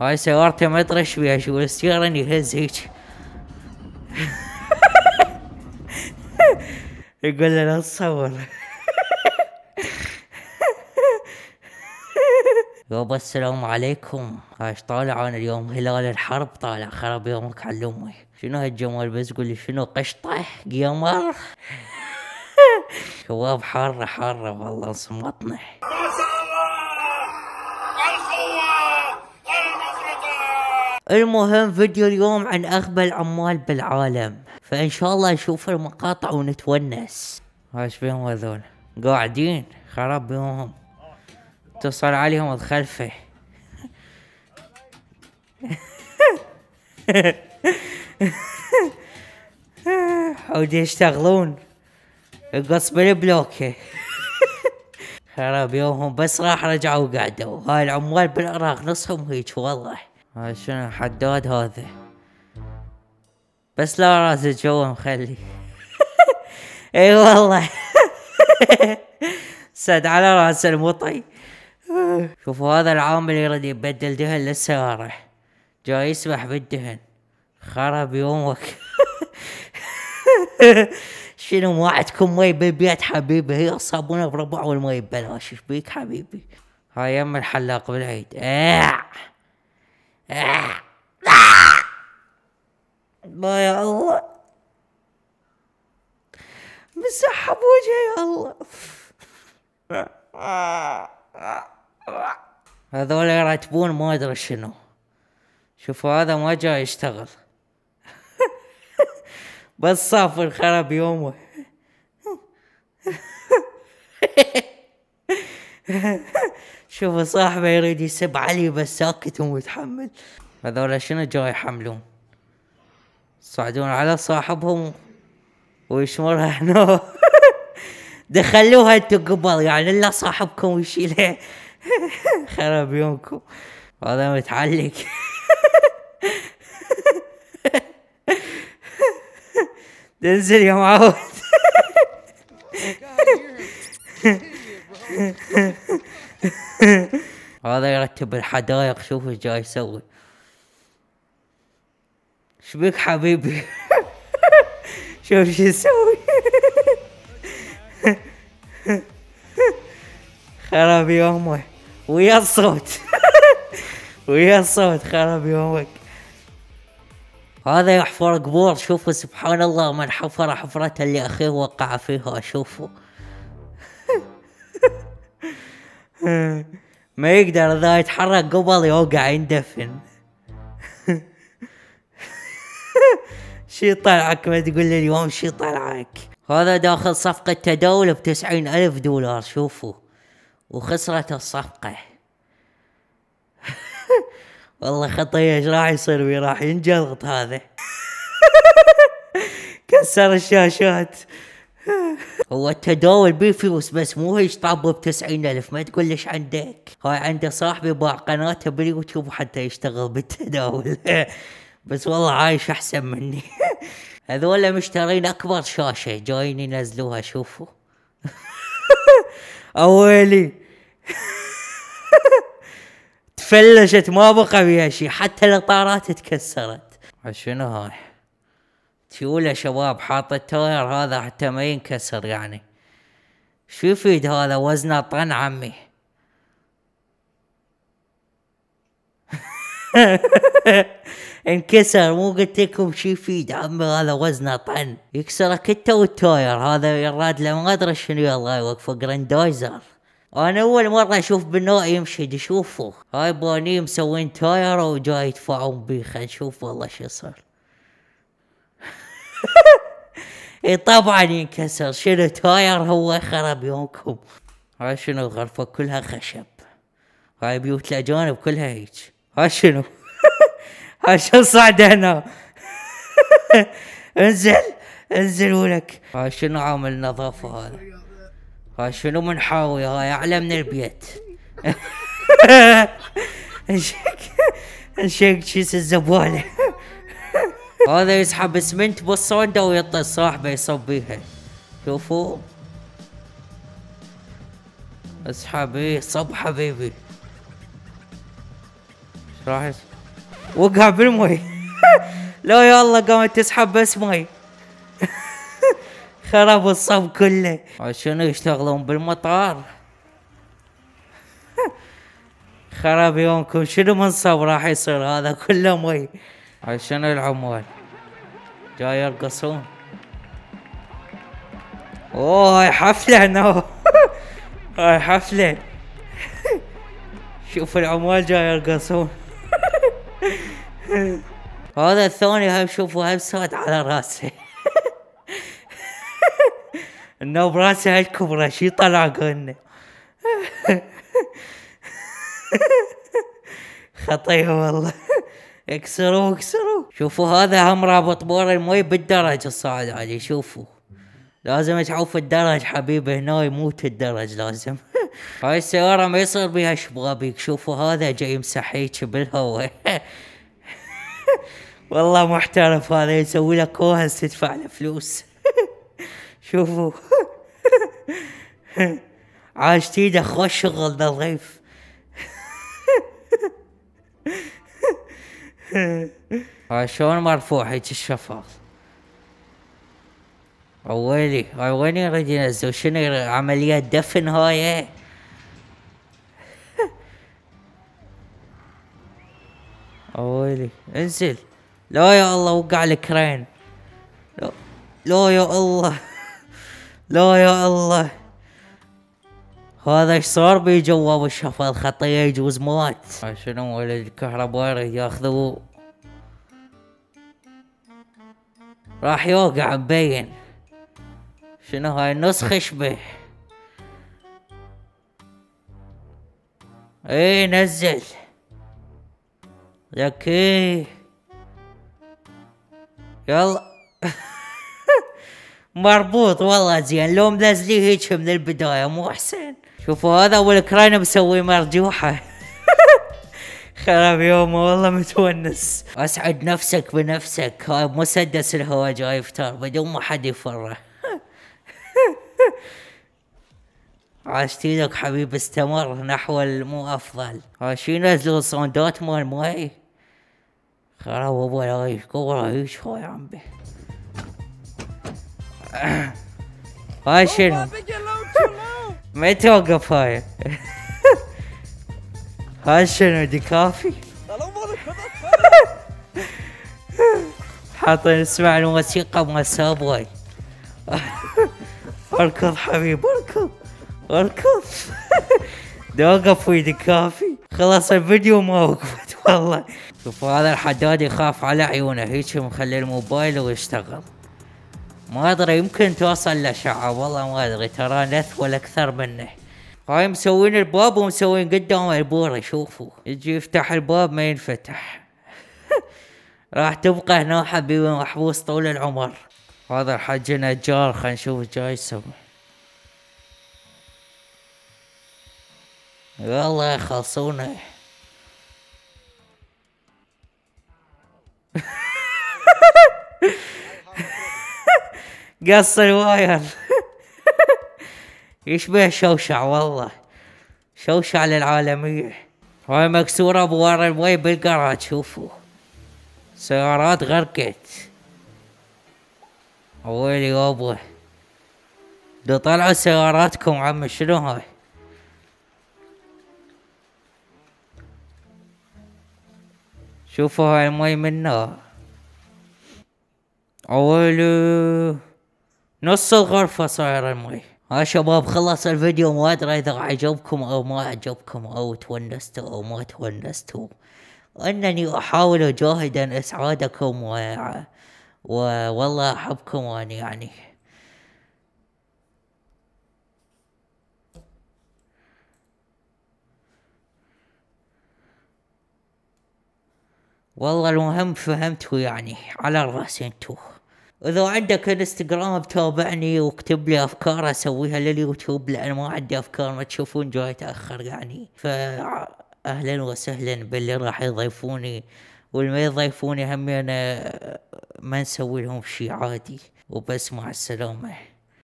هاي سيارتي ما يطرش بيها شو السيارة يهز هيك يقول له لا تصور يابا السلام عليكم هاش طالع انا اليوم هلال الحرب طالع خرب يومك على امي شنو هالجمال بس قولي شنو قشطه قمر شباب حاره حاره والله صمتنا المهم فيديو اليوم عن اغبى العمال بالعالم فان شاء الله نشوف المقاطع ونتونس ايش بيهم هذول قاعدين خراب بيهم اتصل عليهم الخلفه عود يشتغلون قص البلوكه خراب يومهم بس راح رجعوا وقعدوا هاي العمال بالعراق نصهم هيك والله شنو حداد هذا بس لا راس جوا مخلي اي والله سد على راس المطي شوفوا هذا العامل يريد يبدل دهن للسيارة جاي يسبح بالدهن خرب يومك شنو ما عندكم مي بالبيت حبيبي هي صابونه بربع والمي ببلاش ايش بيك حبيبي هاي يم الحلاق بالعيد آه. ما آه. آه. يا الله مسح بوجهي يا الله هذول يرتبون ما ادري شنو شوفوا هذا ما جاي يشتغل بس صافر خرب يومه شوف صاحبه يريد يسب علي بس ساكت ومتحمل هذول شنو جاي يحملون صعدون على صاحبهم ويشمرها هنا دخلوها انتو قبل يعني الا صاحبكم يشيلها خرب يومكم هذا متعلق تنزل يا معود oh, هذا يرتب الحدائق شوف ايش جاي يسوي ايش بك حبيبي شوف شو يسوي خرب يومك ويا الصوت ويا الصوت خرب يومك هذا يحفر قبور شوفوا سبحان الله من حفر حفرته اللي اخيه وقع فيها اشوفه ما يقدر ذا يتحرك قبل يوقع يندفن شي طلعك ما تقول لي اليوم شي طلعك هذا داخل صفقة تداول بتسعين ألف دولار شوفوا وخسرت الصفقة والله خطية ايش راح يصير بي راح ينجلط هذا كسر الشاشات هو التداول فلوس بس مو هيش طابه ب 90000 ما تقول ليش عندك هاي عنده صاحبي باع قناته باليوتيوب حتى يشتغل بالتداول بس والله عايش احسن مني هذول مشترين اكبر شاشه جايين ينزلوها شوفوا اويلي تفلشت ما بقى فيها شيء حتى الاطارات تكسرت شنو هاي تيولا شباب حاط التاير هذا حتى ما ينكسر يعني شو يفيد هذا وزنه طن عمي انكسر مو قلت لكم شو يفيد عمي هذا وزنه طن يكسرك انت والتاير هذا له ما ادري شنو الله يوقفه جراندايزر انا اول مره اشوف بناء يمشي شوفوا هاي بانيه مسوين تاير وجاي يدفعون بيه خلينا نشوف والله شو صار إيه، طبعا ينكسر شنو تاير هو خرب يومكم هاي شنو الغرفة كلها خشب هاي بيوت الأجانب كلها هيك هاي شنو هاي شنو صعد هنا انزل انزل ولك هاي شنو عامل نظافة هذا هاي شنو من حاوية هاي أعلى من البيت انشك انشك شيس الزبالة هذا يسحب اسمنت بالصندة ويطي صاحبه يصبيها شوفوا اسحب ايه صب حبيبي ايش راح وقع بالمي لا يا الله قامت تسحب بس مي خرب الصب كله شنو يشتغلون بالمطار خرب يومكم شنو منصب راح يصير هذا كله مي عشان العمال جاي يرقصون اوه هاي حفلة هنا هاي حفلة شوف العمال جاي يرقصون هذا الثاني هم شوفوا هم سود على راسه انه براسه هالكبرى شي طلع قلنا خطيه والله اكسروا اكسروا شوفوا هذا هم رابط بور المي بالدرج الصاعد عليه شوفوا لازم تعوف الدرج حبيبي هنا يموت الدرج لازم هاي السيارة ما يصير بيها شبابيك شوفوا هذا جاي مسحيك بالهواء والله محترف هذا يسوي لك كوهز تدفع له فلوس شوفوا عاشتي ده خوش شغل نظيف هاي شلون مرفوع هيك الشفاف ويلي هاي وين يريد ينزل شنو عملية دفن هاي إيه؟ ويلي انزل لا يا الله وقع الكرين لا, لا يا الله لا يا الله هذا ايش صار بي جواب الشفا الخطية يجوز موت شنو ولا الكهرباء ياخذوه راح يوقع مبين شنو هاي النسخة شبه ايه نزل ذكي يلا مربوط والله زين لو منزلي هيك من البدايه مو احسن شوفوا هذا ابو الكرينه مسوي مرجوحه خرب يومه والله متونس اسعد نفسك بنفسك هاي مسدس الهواء جاي يفتر بدون ما حد يفره عاشت ايدك حبيب استمر نحو المو افضل شي ينزلوا صندات مال ماي خرب ابو العيش كوره هيش هاي عمي هاي oh, شنو؟ ما توقف هاي هاي شنو دي كافي حاطين اسمع الموسيقى مال سابواي اركض حبيبي اركض اركض دوقف ويدي كافي خلاص الفيديو ما وقفت والله شوف هذا الحداد يخاف على عيونه هيك مخلي الموبايل ويشتغل ما ادري يمكن توصل الاشعة والله ما ادري ترى نثول اكثر منه هاي مسوين الباب ومسوين قدامه البورة شوفوا يجي يفتح الباب ما ينفتح راح تبقى هنا حبيبي محبوس طول العمر هذا الحج نجار خلينا نشوف جاي يسوي يلا خلصونا قص الواير يشبه شوشع والله شوشع للعالمية هاي مكسورة بوار المي بالقرعة شوفوا سيارات غرقت ويلي يابا دو طلعوا سياراتكم عم شنو هاي شوفوا هاي المي منا ويلي نص الغرفة صايرة المي ها شباب خلص الفيديو ما ادري اذا عجبكم او ما عجبكم او تونستوا او ما تونستوا انني احاول جاهدا اسعادكم و... و... والله احبكم وانا يعني والله المهم فهمتوا يعني على راسي انتوا اذا عندك انستغرام تابعني واكتب لي افكار اسويها لليوتيوب لان ما عندي افكار ما تشوفون جاي اتاخر يعني فاهلا وسهلا باللي راح يضيفوني واللي ما يضيفوني همينة انا ما نسوي لهم شي عادي وبس مع السلامه